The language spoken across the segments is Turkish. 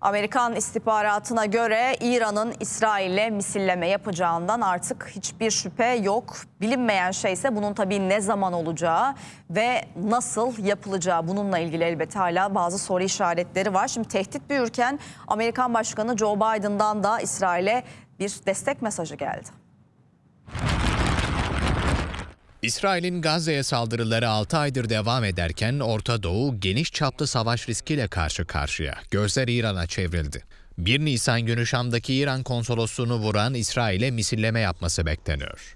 Amerikan istihbaratına göre İran'ın İsrail'e misilleme yapacağından artık hiçbir şüphe yok. Bilinmeyen şey ise bunun tabii ne zaman olacağı ve nasıl yapılacağı. Bununla ilgili elbette hala bazı soru işaretleri var. Şimdi tehdit büyürken Amerikan Başkanı Joe Biden'dan da İsrail'e bir destek mesajı geldi. İsrail'in Gazze'ye saldırıları 6 aydır devam ederken Orta Doğu geniş çaplı savaş riskiyle karşı karşıya. Gözler İran'a çevrildi. 1 Nisan günü Şam'daki İran konsolosluğunu vuran İsrail'e misilleme yapması bekleniyor.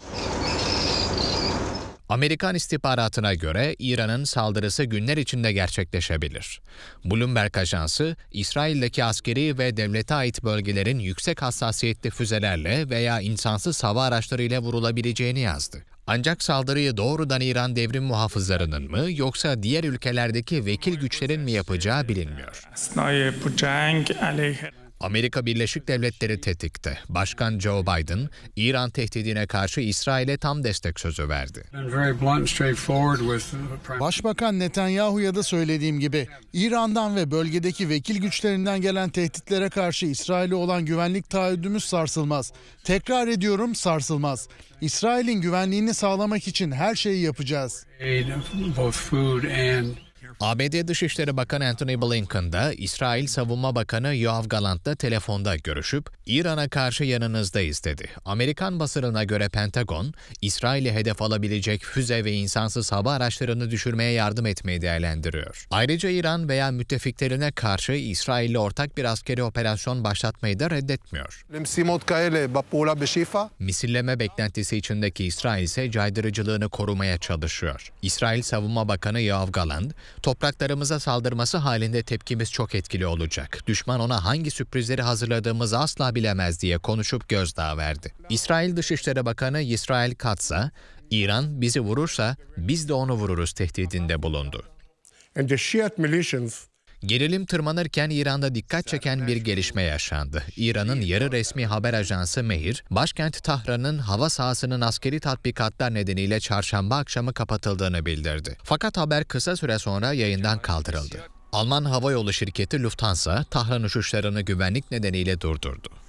Amerikan istihbaratına göre İran'ın saldırısı günler içinde gerçekleşebilir. Bloomberg Ajansı, İsrail'deki askeri ve devlete ait bölgelerin yüksek hassasiyetli füzelerle veya insansız hava araçlarıyla vurulabileceğini yazdı. Ancak saldırıyı doğrudan İran devrim muhafızlarının mı yoksa diğer ülkelerdeki vekil güçlerin mi yapacağı bilinmiyor. Amerika Birleşik Devletleri tetikte. Başkan Joe Biden, İran tehdidine karşı İsrail'e tam destek sözü verdi. Başbakan Netanyahu'ya da söylediğim gibi, İran'dan ve bölgedeki vekil güçlerinden gelen tehditlere karşı İsrail'e olan güvenlik taahhüdümüz sarsılmaz. Tekrar ediyorum sarsılmaz. İsrail'in güvenliğini sağlamak için her şeyi yapacağız. ABD Dışişleri Bakanı Anthony Blinken da İsrail Savunma Bakanı Yoav Galant'la telefonda görüşüp İran'a karşı yanınızda istedi. Amerikan basınına göre Pentagon, İsrail'i hedef alabilecek füze ve insansız hava araçlarını düşürmeye yardım etmeyi değerlendiriyor. Ayrıca İran veya müttefiklerine karşı İsrail'le ortak bir askeri operasyon başlatmayı da reddetmiyor. Misilleme beklentisi içindeki İsrail ise caydırıcılığını korumaya çalışıyor. İsrail Savunma Bakanı Yoav Galant, Topraklarımıza saldırması halinde tepkimiz çok etkili olacak. Düşman ona hangi sürprizleri hazırladığımızı asla bilemez diye konuşup gözdağı verdi. İsrail Dışişleri Bakanı İsrail Katza, İran bizi vurursa biz de onu vururuz tehdidinde bulundu. And the Shiite militias Gerilim tırmanırken İran'da dikkat çeken bir gelişme yaşandı. İran'ın yarı resmi haber ajansı Mehir, başkent Tahran'ın hava sahasının askeri tatbikatlar nedeniyle çarşamba akşamı kapatıldığını bildirdi. Fakat haber kısa süre sonra yayından kaldırıldı. Alman havayolu şirketi Lufthansa, Tahran uçuşlarını güvenlik nedeniyle durdurdu.